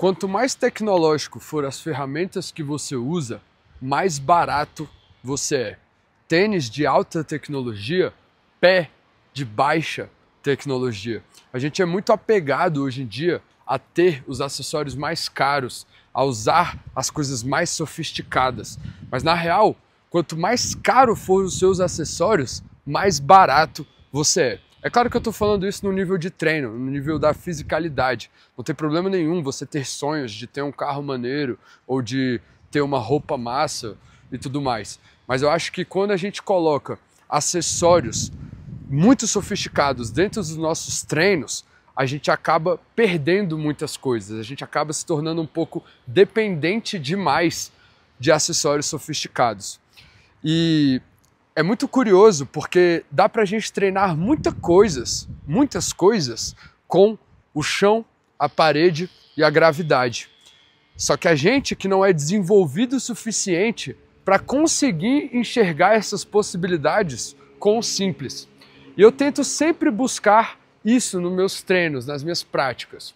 Quanto mais tecnológico for as ferramentas que você usa, mais barato você é. Tênis de alta tecnologia, pé de baixa tecnologia. A gente é muito apegado hoje em dia a ter os acessórios mais caros, a usar as coisas mais sofisticadas. Mas na real, quanto mais caro for os seus acessórios, mais barato você é. É claro que eu estou falando isso no nível de treino, no nível da fisicalidade. Não tem problema nenhum você ter sonhos de ter um carro maneiro ou de ter uma roupa massa e tudo mais. Mas eu acho que quando a gente coloca acessórios muito sofisticados dentro dos nossos treinos, a gente acaba perdendo muitas coisas, a gente acaba se tornando um pouco dependente demais de acessórios sofisticados. E é muito curioso porque dá para a gente treinar muitas coisas, muitas coisas com o chão, a parede e a gravidade. Só que a gente que não é desenvolvido o suficiente para conseguir enxergar essas possibilidades com o simples. E eu tento sempre buscar isso nos meus treinos, nas minhas práticas.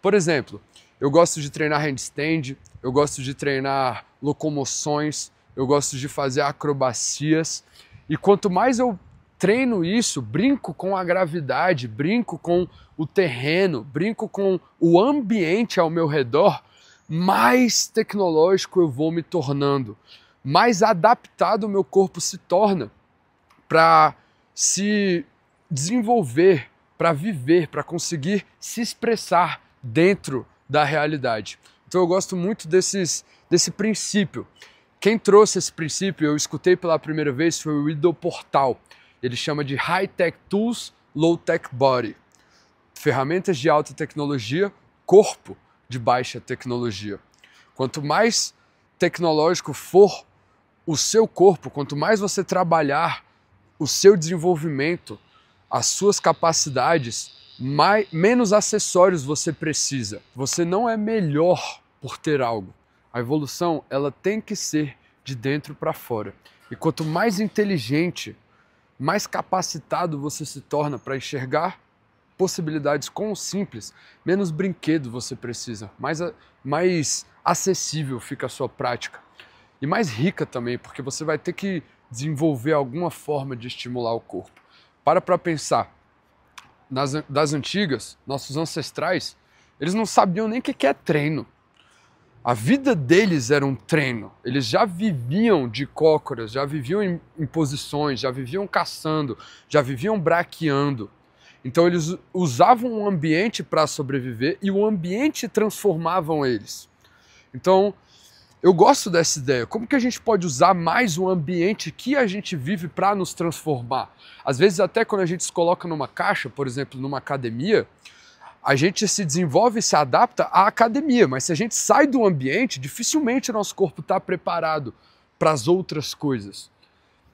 Por exemplo, eu gosto de treinar handstand, eu gosto de treinar locomoções, eu gosto de fazer acrobacias. E quanto mais eu treino isso, brinco com a gravidade, brinco com o terreno, brinco com o ambiente ao meu redor, mais tecnológico eu vou me tornando, mais adaptado o meu corpo se torna para se desenvolver, para viver, para conseguir se expressar dentro da realidade. Então eu gosto muito desses, desse princípio. Quem trouxe esse princípio, eu escutei pela primeira vez, foi o Ido Portal. Ele chama de High Tech Tools, Low Tech Body. Ferramentas de alta tecnologia, corpo de baixa tecnologia. Quanto mais tecnológico for o seu corpo, quanto mais você trabalhar o seu desenvolvimento, as suas capacidades, mais, menos acessórios você precisa. Você não é melhor por ter algo. A evolução, ela tem que ser de dentro para fora. E quanto mais inteligente, mais capacitado você se torna para enxergar possibilidades com o simples, menos brinquedo você precisa, mais, mais acessível fica a sua prática. E mais rica também, porque você vai ter que desenvolver alguma forma de estimular o corpo. Para para pensar. Nas, das antigas, nossos ancestrais, eles não sabiam nem o que é treino. A vida deles era um treino. Eles já viviam de cócoras, já viviam em, em, posições, já viviam caçando, já viviam braqueando. Então eles usavam o ambiente para sobreviver e o ambiente transformavam eles. Então eu gosto dessa ideia. Como que a gente pode usar mais o ambiente que a gente vive para nos transformar? Às vezes até quando a gente se coloca numa caixa, por exemplo, numa academia, a gente se desenvolve e se adapta à academia, mas se a gente sai do ambiente, dificilmente nosso corpo está preparado para as outras coisas.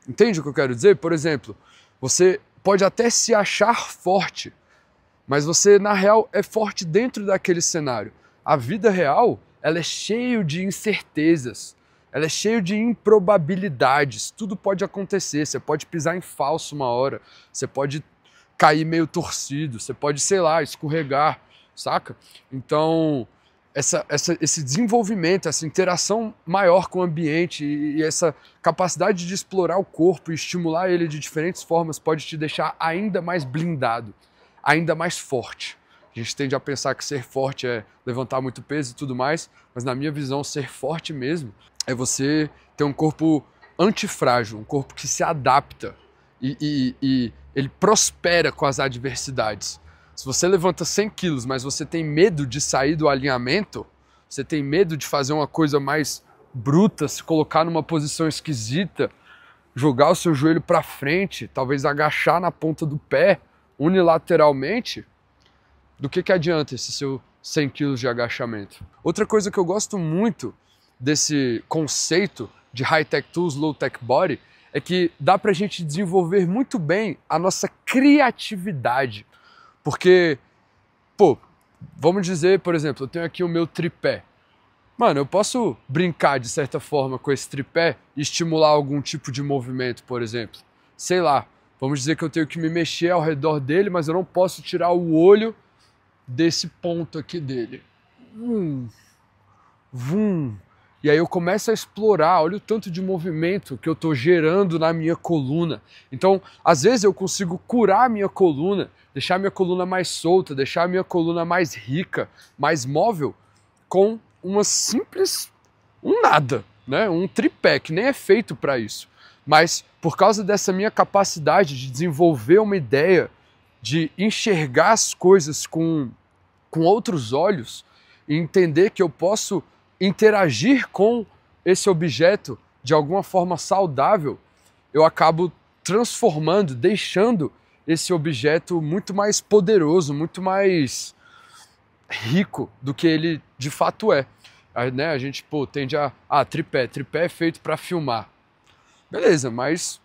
Entende o que eu quero dizer? Por exemplo, você pode até se achar forte, mas você na real é forte dentro daquele cenário. A vida real, ela é cheia de incertezas, ela é cheia de improbabilidades. Tudo pode acontecer, você pode pisar em falso uma hora, você pode cair meio torcido, você pode, sei lá, escorregar, saca? Então, essa, essa, esse desenvolvimento, essa interação maior com o ambiente e, e essa capacidade de explorar o corpo e estimular ele de diferentes formas pode te deixar ainda mais blindado, ainda mais forte. A gente tende a pensar que ser forte é levantar muito peso e tudo mais, mas na minha visão, ser forte mesmo é você ter um corpo antifrágil, um corpo que se adapta e, e, e ele prospera com as adversidades. Se você levanta 100 quilos, mas você tem medo de sair do alinhamento, você tem medo de fazer uma coisa mais bruta, se colocar numa posição esquisita, jogar o seu joelho para frente, talvez agachar na ponta do pé unilateralmente, do que, que adianta esse seu 100 quilos de agachamento? Outra coisa que eu gosto muito desse conceito de high-tech tools, low-tech body, é que dá para a gente desenvolver muito bem a nossa criatividade. Porque, pô, vamos dizer, por exemplo, eu tenho aqui o meu tripé. Mano, eu posso brincar de certa forma com esse tripé e estimular algum tipo de movimento, por exemplo. Sei lá, vamos dizer que eu tenho que me mexer ao redor dele, mas eu não posso tirar o olho desse ponto aqui dele. Vum, vum, e aí eu começo a explorar, olha o tanto de movimento que eu estou gerando na minha coluna. Então, às vezes eu consigo curar a minha coluna, deixar a minha coluna mais solta, deixar a minha coluna mais rica, mais móvel, com uma simples um nada, né? Um tripé que nem é feito para isso. Mas por causa dessa minha capacidade de desenvolver uma ideia, de enxergar as coisas com com outros olhos e entender que eu posso interagir com esse objeto de alguma forma saudável, eu acabo transformando, deixando esse objeto muito mais poderoso, muito mais rico do que ele de fato é. né, a gente pô, tende a. Ah, tripé. Tripé é feito para filmar. Beleza, mas.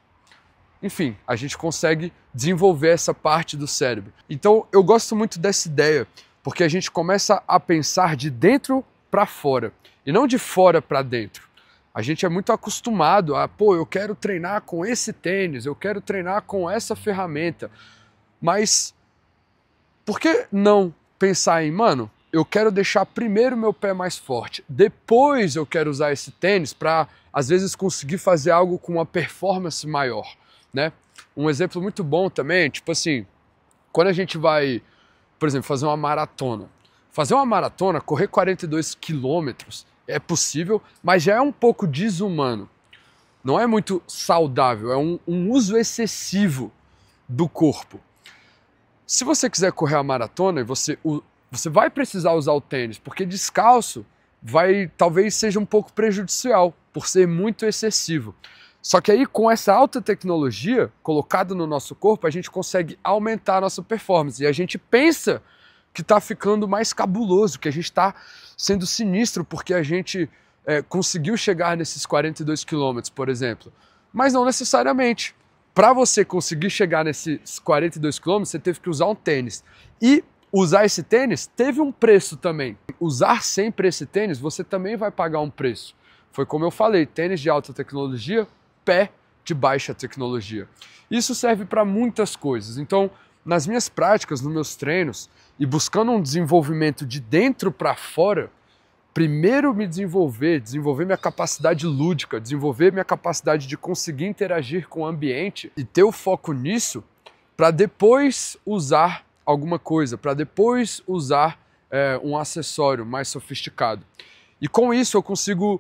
Enfim, a gente consegue desenvolver essa parte do cérebro. Então eu gosto muito dessa ideia, porque a gente começa a pensar de dentro para fora e não de fora para dentro. A gente é muito acostumado a, pô, eu quero treinar com esse tênis, eu quero treinar com essa ferramenta. Mas por que não pensar em, mano, eu quero deixar primeiro meu pé mais forte, depois eu quero usar esse tênis para às vezes conseguir fazer algo com uma performance maior, né? Um exemplo muito bom também, tipo assim, quando a gente vai, por exemplo, fazer uma maratona, Fazer uma maratona, correr 42 quilômetros, é possível, mas já é um pouco desumano. Não é muito saudável, é um, um uso excessivo do corpo. Se você quiser correr a maratona, você, você vai precisar usar o tênis, porque descalço vai talvez seja um pouco prejudicial por ser muito excessivo. Só que aí com essa alta tecnologia colocada no nosso corpo, a gente consegue aumentar a nossa performance e a gente pensa que está ficando mais cabuloso, que a gente está sendo sinistro porque a gente é, conseguiu chegar nesses 42 quilômetros, por exemplo. Mas não necessariamente. Para você conseguir chegar nesses 42 quilômetros, você teve que usar um tênis. E usar esse tênis teve um preço também. Usar sempre esse tênis, você também vai pagar um preço. Foi como eu falei, tênis de alta tecnologia, pé de baixa tecnologia. Isso serve para muitas coisas. Então, nas minhas práticas, nos meus treinos e buscando um desenvolvimento de dentro para fora, primeiro me desenvolver, desenvolver minha capacidade lúdica, desenvolver minha capacidade de conseguir interagir com o ambiente e ter o foco nisso para depois usar alguma coisa, para depois usar é, um acessório mais sofisticado. E com isso eu consigo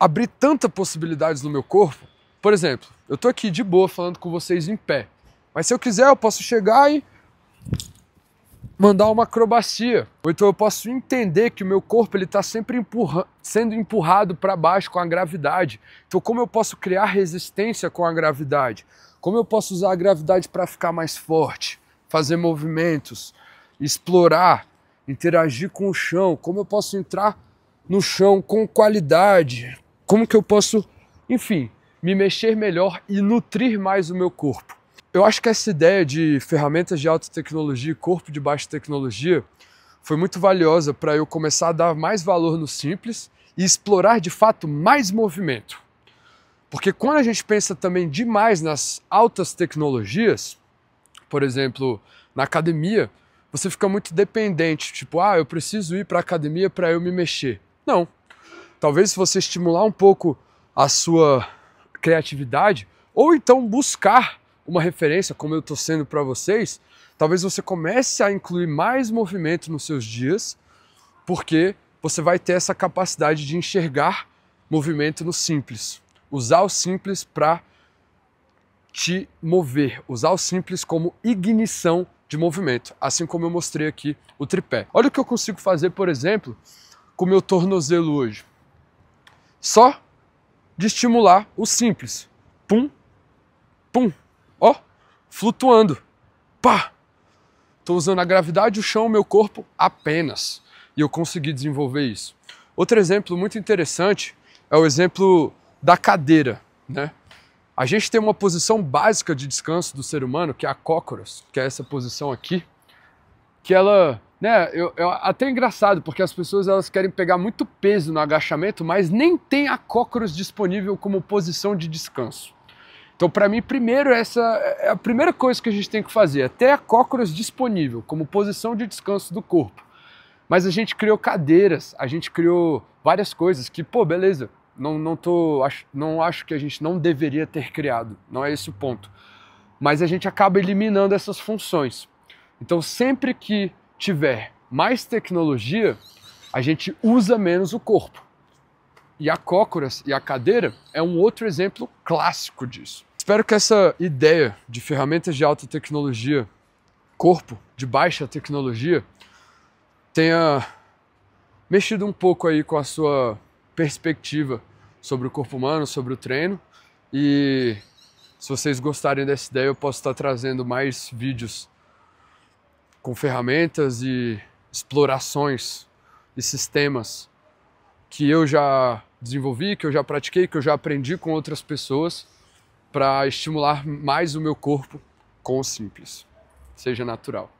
abrir tantas possibilidades no meu corpo. Por exemplo, eu estou aqui de boa falando com vocês em pé. Mas se eu quiser, eu posso chegar e mandar uma acrobacia. Ou então eu posso entender que o meu corpo ele está sempre empurra sendo empurrado para baixo com a gravidade. Então como eu posso criar resistência com a gravidade? Como eu posso usar a gravidade para ficar mais forte, fazer movimentos, explorar, interagir com o chão? Como eu posso entrar no chão com qualidade? Como que eu posso, enfim, me mexer melhor e nutrir mais o meu corpo? Eu acho que essa ideia de ferramentas de alta tecnologia e corpo de baixa tecnologia foi muito valiosa para eu começar a dar mais valor no simples e explorar de fato mais movimento. Porque quando a gente pensa também demais nas altas tecnologias, por exemplo, na academia, você fica muito dependente, tipo, ah, eu preciso ir para a academia para eu me mexer. Não. Talvez se você estimular um pouco a sua criatividade ou então buscar uma referência, como eu estou sendo para vocês, talvez você comece a incluir mais movimento nos seus dias, porque você vai ter essa capacidade de enxergar movimento no simples. Usar o simples para te mover, usar o simples como ignição de movimento, assim como eu mostrei aqui o tripé. Olha o que eu consigo fazer, por exemplo, com o meu tornozelo hoje. Só de estimular o simples. Pum, pum, ó, flutuando. Pá! Estou usando a gravidade, o chão, o meu corpo apenas. E eu consegui desenvolver isso. Outro exemplo muito interessante é o exemplo da cadeira, né? A gente tem uma posição básica de descanso do ser humano, que é a cócoras, que é essa posição aqui, que ela, né, eu, eu, até é engraçado, porque as pessoas elas querem pegar muito peso no agachamento, mas nem tem a cócoras disponível como posição de descanso. Então, para mim, primeiro, essa é a primeira coisa que a gente tem que fazer, até a cócoras disponível, como posição de descanso do corpo. Mas a gente criou cadeiras, a gente criou várias coisas que, pô, beleza, não, não, tô, acho, não acho que a gente não deveria ter criado, não é esse o ponto. Mas a gente acaba eliminando essas funções. Então, sempre que tiver mais tecnologia, a gente usa menos o corpo. E a cócoras e a cadeira é um outro exemplo clássico disso espero que essa ideia de ferramentas de alta tecnologia, corpo de baixa tecnologia, tenha mexido um pouco aí com a sua perspectiva sobre o corpo humano, sobre o treino. E se vocês gostarem dessa ideia, eu posso estar trazendo mais vídeos com ferramentas e explorações e sistemas que eu já desenvolvi, que eu já pratiquei, que eu já aprendi com outras pessoas para estimular mais o meu corpo com o simples. Seja natural.